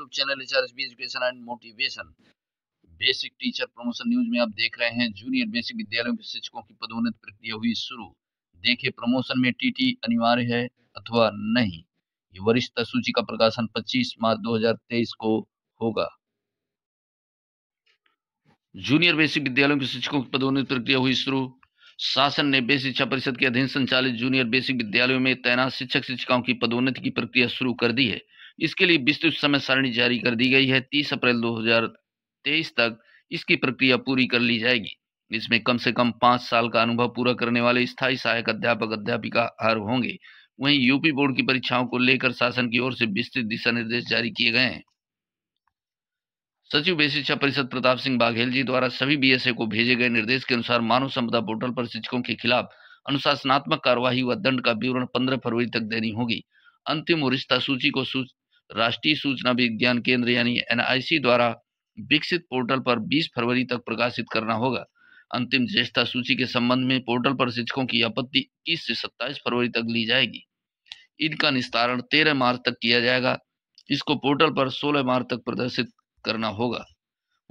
YouTube channel H education and motivation basic teacher promotion news में आप देख रहे हैं जूनियर बेसिक विद्यालयों के शिक्षकों की पदोन्नत प्रक्रिया हुई शुरू देखिए प्रमोशन में टीटी अनिवार्य है अथवा नहीं ये वरिष्ठ सूची का प्रकाशन 25 मार्च 2023 को होगा जूनियर बेसिक विद्यालयों के शिक्षकों की पदोन्नत प्रक्रिया हुई शुरू शासन ने बेसिक शिक्षा परिषद के अधीन संचालित जूनियर बेसिक विद्यालयों में तैनात शिक्षक शिक्षिकाओं की पदोन्नति की प्रक्रिया शुरू कर दी है इसके लिए विस्तृत समय सारणी जारी कर दी गई है तीस अप्रैल 2023 तक इसकी प्रक्रिया पूरी कर ली जाएगी इसमें कम से कम पांच साल का अनुभव पूरा करने वाले स्थायी सहायक अध्यापक अध्यापिका हर होंगे वहीं यूपी बोर्ड की परीक्षाओं को लेकर शासन की ओर से विस्तृत दिशा निर्देश जारी किए गए हैं सचिव बे शिक्षा परिषद प्रताप सिंह बाघेल जी द्वारा सभी बीएसए को भेजे गए निर्देश के अनुसार मानव संपदा पोर्टल पर शिक्षकों के खिलाफ अनुशासनात्मक कार्यवाही व दंड का विवरण पंद्रह फरवरी तक देनी होगी अंतिम और रिश्ता सूची को राष्ट्रीय सूचना विज्ञान केंद्र यानी एनआईसी द्वारा विकसित पोर्टल पर 20 फरवरी तक प्रकाशित करना होगा अंतिम ज्येष्ठता सूची के संबंध में पोर्टल पर शिक्षकों की आपत्ति इक्कीस से सत्ताईस फरवरी तक ली जाएगी इनका निस्तारण तेरह मार्च तक किया जाएगा इसको पोर्टल पर सोलह मार्च तक प्रदर्शित करना होगा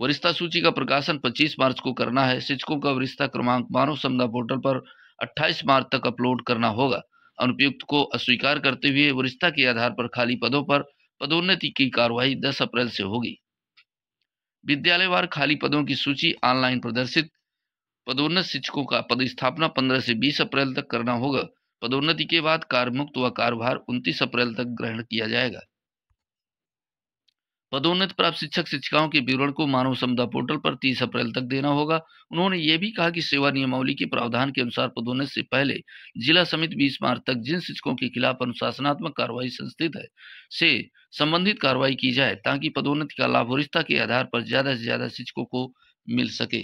वरिष्ठता सूची का प्रकाशन 25 मार्च को करना है शिक्षकों का वरिष्ठता क्रमांक मानव समा पोर्टल पर 28 मार्च तक अपलोड करना होगा अनुपयुक्त को अस्वीकार करते हुए वरिष्ठता के आधार पर खाली पदों पर पदोन्नति की कार्रवाई 10 अप्रैल से होगी विद्यालयवार खाली पदों की सूची ऑनलाइन प्रदर्शित पदोन्नत शिक्षकों का पदस्थापना 15 से 20 अप्रैल तक करना होगा पदोन्नति के बाद कार्यमुक्त व कार्यभार 29 अप्रैल तक ग्रहण किया जाएगा पदोन्नत प्राप्त शिक्षक शिक्षिकाओं के विवरण को मानव समुदा पोर्टल पर 30 अप्रैल तक देना होगा उन्होंने ये भी कहा कि सेवा नियमावली के प्रावधान के अनुसार पदोन्नत से पहले जिला समिति 20 मार्च तक जिन शिक्षकों के खिलाफ अनुशासनात्मक कार्रवाई संस्थित है से संबंधित कार्रवाई की जाए ताकि पदोन्नति का लाभ वरिष्ठता के आधार पर ज्यादा से ज्यादा शिक्षकों को मिल सके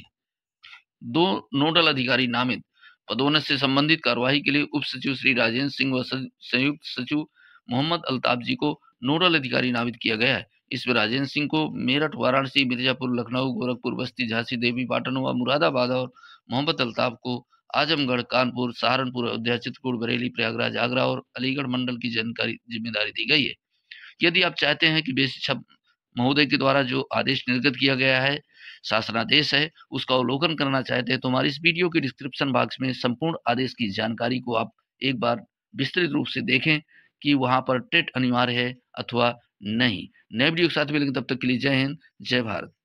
दो नोडल अधिकारी नामित पदोन्नत से संबंधित कार्यवाही के लिए उप सचिव श्री राजेंद्र सिंह व संयुक्त सचिव मोहम्मद अल्ताफ जी को नोडल अधिकारी नामित किया गया है इसमें राजेंद्र सिंह को मेरठ वाराणसी मिर्जापुर लखनऊ गोरखपुर बस्ती झांसी देवी पाटन व मुरादाबाद और मोहम्मद अल्ताफ को आजमगढ़ कानपुर सहारनपुर अयोध्या चित्रकूट बरेली प्रयागराज आगरा और अलीगढ़ मंडल की जानकारी जिम्मेदारी दी गई है यदि आप चाहते हैं कि बेशिक्षा महोदय के द्वारा जो आदेश निर्गत किया गया है शासनादेश है उसका अवलोकन करना चाहते हैं तो हमारे इस वीडियो के डिस्क्रिप्शन बॉक्स में संपूर्ण आदेश की जानकारी को आप एक बार विस्तृत रूप से देखें कि वहां पर टेट अनिवार्य है अथवा नहीं नए वीडियो के साथ मिलेंगे तब तक के लिए जय हिंद जय भारत